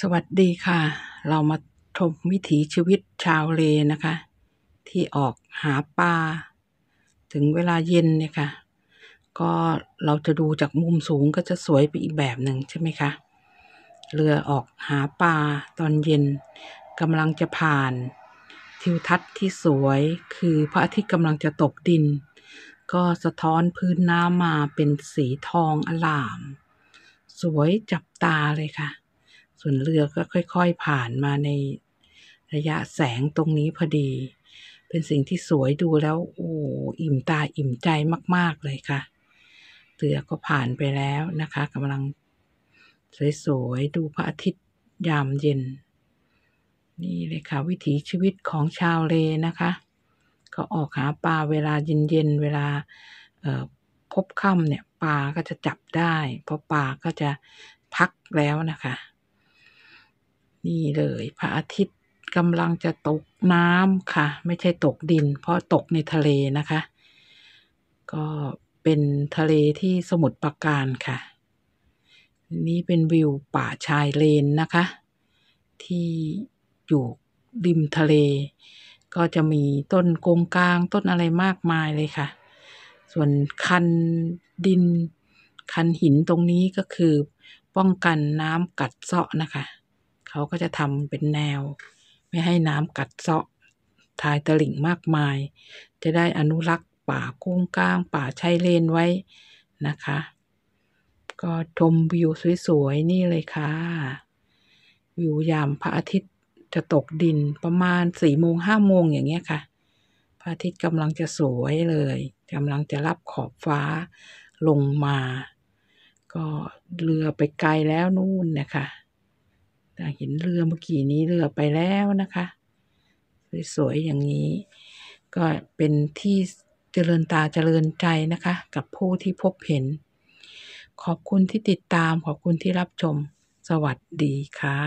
สวัสดีค่ะ เรามาชมวิถีชีวิตชาวเลนะคะ ที่ออกหาปลาถึงเวลาเย็นเนี่ยค่ะ ก็เราจะดูจากมุมสูงก็จะสวยไปอีกแบบหนึ่งใช่ไหมคะเรือออกหาปลาตอนเย็นกำลังจะผ่าน ทิวทัศน์ที่สวยคือพระอาทิตย์กำลังจะตกดิน ก็สะท้อนพื้นน้ำมาเป็นสีทองอลาม สวยจับตาเลยค่ะส่วนเรือก็ค่อยๆผ่านมาในระยะแสงตรงนี้พอดี เป็นสิ่งที่สวยดูแล้ว โอ้ อิ่มตาอิ่มใจมากๆเลยค่ะเรือก็ผ่านไปแล้วนะคะกำลังสวยๆดูพระอาทิตย์ยามเย็น นี่เลยค่ะวิถีชีวิตของชาวเลนะคะ ก็ออกหาปลาเวลาเย็นๆเวลาพบค่ำเนี่ยปลาก็จะจับได้ เพราะปลาก็จะพักแล้วนะคะนี่เลยพระอาทิตย์กำลังจะตกน้ำค่ะ ไม่ใช่ตกดินเพราะตกในทะเลนะคะ ก็เป็นทะเลที่สมุทรปราการค่ะ นี่เป็นวิวป่าชายเลนนะคะ ที่อยู่ริมทะเล ก็จะมีต้นกงกลางต้นอะไรมากมายเลยค่ะ ส่วนคันดิน คันหินตรงนี้ก็คือป้องกันน้ำกัดเซาะนะคะเขาก็จะทำเป็นแนวไม่ให้น้ำกัดเซาะทายตลิ่งมากมาย จะได้อนุรักษ์ป่ากุ้งก้างป่าชายเลนไว้นะคะ ก็ชมวิวสวยๆนี่เลยค่ะ วิวยามพระอาทิตย์จะตกดินประมาณสี่โมงห้าโมงอย่างเงี้ยค่ะ พระอาทิตย์กำลังจะสวยเลยกำลังจะรับขอบฟ้าลงมา ก็เรือไปไกลแล้วนู่นนะคะเห็นเรือเมื่อกี้นี้เรือไปแล้วนะคะ สวยๆอย่างนี้ ก็เป็นที่เจริญตาเจริญใจนะคะ กับผู้ที่พบเห็น ขอบคุณที่ติดตามขอบคุณที่รับชมสวัสดีค่ะ